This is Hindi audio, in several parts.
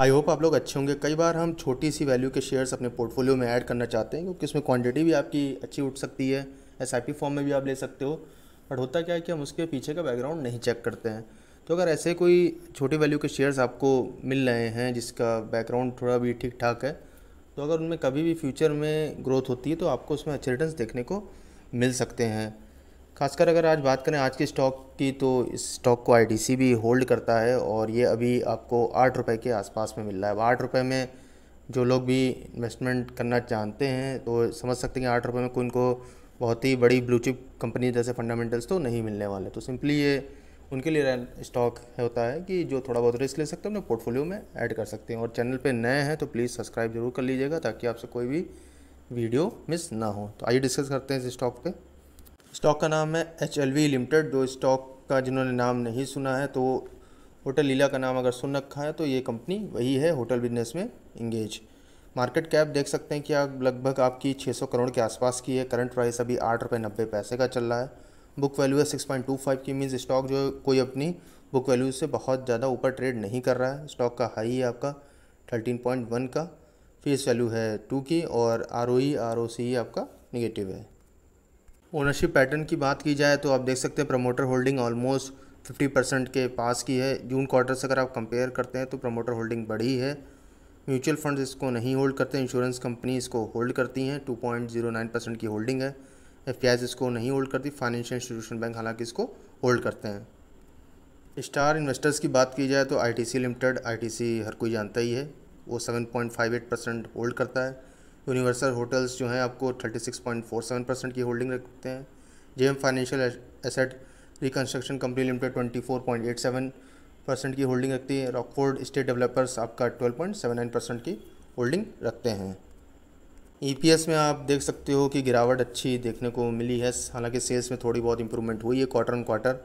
आई होप आप लोग अच्छे होंगे कई बार हम छोटी सी वैल्यू के शेयर्स अपने पोर्टफोलियो में ऐड करना चाहते हैं क्योंकि उसमें क्वांटिटी भी आपकी अच्छी उठ सकती है एस फॉर्म में भी आप ले सकते हो बट होता क्या है कि हम उसके पीछे का बैकग्राउंड नहीं चेक करते हैं तो अगर ऐसे कोई छोटी वैल्यू के शेयर्स आपको मिल रहे हैं जिसका बैकग्राउंड थोड़ा भी ठीक ठाक है तो अगर उनमें कभी भी फ्यूचर में ग्रोथ होती है तो आपको उसमें अच्छे रिटर्न देखने को मिल सकते हैं खासकर अगर आज बात करें आज के स्टॉक की तो इस स्टॉक को आई भी होल्ड करता है और ये अभी आपको आठ रुपये के आसपास में मिल रहा है आठ रुपये में जो लोग भी इन्वेस्टमेंट करना चाहते हैं तो समझ सकते हैं कि आठ रुपये में कोई उनको बहुत ही बड़ी ब्लू चिप कंपनी जैसे फंडामेंटल्स तो नहीं मिलने वाले तो सिंपली ये उनके लिए स्टॉक होता है कि जो थोड़ा बहुत रिस्क ले सकते हैं अपने पोर्टफोलियो में ऐड कर सकते हैं और चैनल पर नए हैं तो प्लीज़ सब्सक्राइब जरूर कर लीजिएगा ताकि आपसे कोई भी वीडियो मिस ना हो तो आइए डिस्कस करते हैं इस स्टॉक पर स्टॉक का नाम है एच एल वी लिमिटेड जो स्टॉक का जिन्होंने नाम नहीं सुना है तो होटल लीला का नाम अगर सुन रखा है तो ये कंपनी वही है होटल बिजनेस में इंगेज मार्केट कैप देख सकते हैं कि आप लगभग आपकी 600 करोड़ के आसपास की है करंट प्राइस अभी आठ रुपये नब्बे पैसे का चल रहा है बुक वैल्यू है सिक्स पॉइंट टू फाइव की मीन्स स्टॉक जो कोई अपनी बुक वैल्यू से बहुत ज़्यादा ऊपर ट्रेड नहीं कर रहा है स्टॉक का हाई है आपका थर्टीन पॉइंट वन का फेस वैल्यू है टू की और आर ओ आर ओ सी आपका निगेटिव है ओनरशिप पैटर्न की बात की जाए तो आप देख सकते हैं प्रमोटर होल्डिंग ऑलमोस्ट 50 परसेंट के पास की है जून क्वार्टर से अगर आप कंपेयर करते हैं तो प्रमोटर होल्डिंग बढ़ी है म्यूचुअल फंड्स इसको नहीं होल्ड करते इंश्योरेंस कंपनी इसको होल्ड करती हैं नाइन परसेंट की होल्डिंग है एफ इसको नहीं होल्ड करती फाइनेंशियल इंस्टीट्यूशन बैंक हालांकि इसको होल्ड करते हैं स्टार इन्वेस्टर्स की बात की जाए तो आई लिमिटेड आई हर कोई जानता ही है वो सेवन परसेंट होल्ड करता है यूनिवर्सल होटल्स जो हैं आपको 36.47 परसेंट की होल्डिंग रखते हैं J M financial asset reconstruction company limited 24.87 percent की होल्डिंग रखती है रॉकफोर्ड स्टेट डेवलपर्स आपका 12.79 परसेंट की होल्डिंग रखते हैं ईपीएस में आप देख सकते हो कि गिरावट अच्छी देखने को मिली है हालांकि सेल्स में थोड़ी बहुत इंप्रूवमेंट हुई है क्वार्टर ऑन क्वार्टर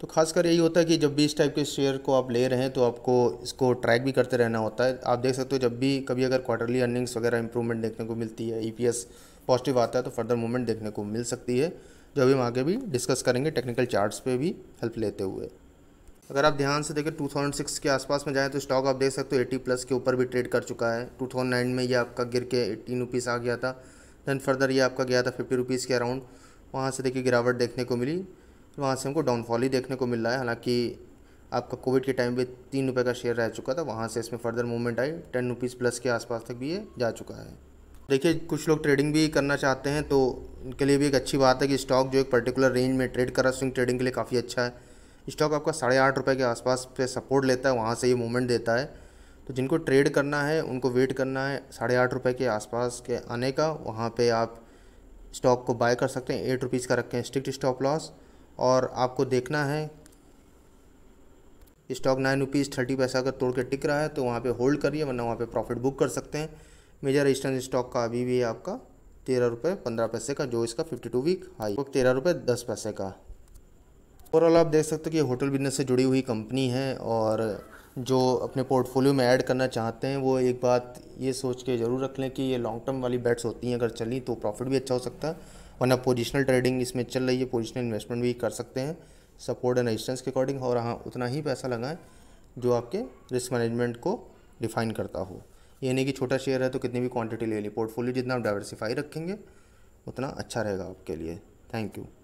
तो खासकर यही होता है कि जब भी इस टाइप के शेयर को आप ले रहे हैं तो आपको इसको ट्रैक भी करते रहना होता है आप देख सकते हो जब भी कभी अगर क्वार्टरली अर्निंग्स वगैरह इंप्रूवमेंट देखने को मिलती है ई पॉजिटिव आता है तो फर्दर मूवमेंट देखने को मिल सकती है जो अभी हम आगे भी डिस्कस करेंगे टेक्निकल चार्ट्स पे भी हेल्प लेते हुए अगर आप ध्यान से देखें 2006 के आसपास में जाएँ तो स्टॉक आप देख सकते हो 80 प्लस के ऊपर भी ट्रेड कर चुका है 2009 में ये आपका गिर के एटीन रुपीज़ आ गया था दैन फर्दर ये आपका गया था फिफ्टी रुपीज़ के अराउंड वहाँ से देखिए गिरावट देखने को मिली वहाँ से हमको डाउनफॉल ही देखने को मिल रहा है हालांकि आपका कोविड के टाइम पे तीन रुपये का शेयर रह चुका था वहाँ से इसमें फर्दर मूवमेंट आई टेन रुपीज़ प्लस के आसपास तक भी ये जा चुका है देखिए कुछ लोग ट्रेडिंग भी करना चाहते हैं तो उनके लिए भी एक अच्छी बात है कि स्टॉक जो एक पर्टिकुलर रेंज में ट्रेड कर रहा स्विंग ट्रेडिंग के लिए काफ़ी अच्छा है स्टॉक आपका साढ़े आठ रुपये के आसपास पे सपोर्ट लेता है वहाँ से ये मूवमेंट देता है तो जिनको ट्रेड करना है उनको वेट करना है साढ़े आठ रुपये के आसपास के आने का वहाँ पे आप स्टॉक को बाय कर सकते हैं एट रुपीज़ का रखें स्ट्रिक्ट स्टॉप लॉस और आपको देखना है स्टॉक नाइन रुपीज़ थर्टी पैसा अगर तोड़ के टिक रहा है तो वहाँ पे होल्ड करिए वरना वहाँ पे प्रॉफिट बुक कर सकते हैं मेजर ईस्टर्न स्टॉक का अभी भी है आपका तेरह रुपये पंद्रह पैसे का जो इसका फिफ्टी टू वीक हाई तेरह रुपये दस पैसे का ओवरऑल आप देख सकते हो कि होटल बिजनेस से जुड़ी हुई कंपनी है और जो अपने पोर्टफोलियो में ऐड करना चाहते हैं वो एक बात ये सोच के ज़रूर रख लें कि ये लॉन्ग टर्म वाली बैट्स होती हैं अगर चली तो प्रॉफिट भी अच्छा हो सकता है वरना पोजिशनल ट्रेडिंग इसमें चल रही है पोजिशनल इन्वेस्टमेंट भी कर सकते हैं सपोर्ट एंड रजिस्टेंस के अकॉर्डिंग और हाँ उतना ही पैसा लगाएं जो आपके रिस्क मैनेजमेंट को डिफाइन करता हो यानी नहीं कि छोटा शेयर है तो कितनी भी क्वांटिटी ले ली पोर्टफोलियो जितना आप डाइवर्सिफाई रखेंगे उतना अच्छा रहेगा आपके लिए थैंक यू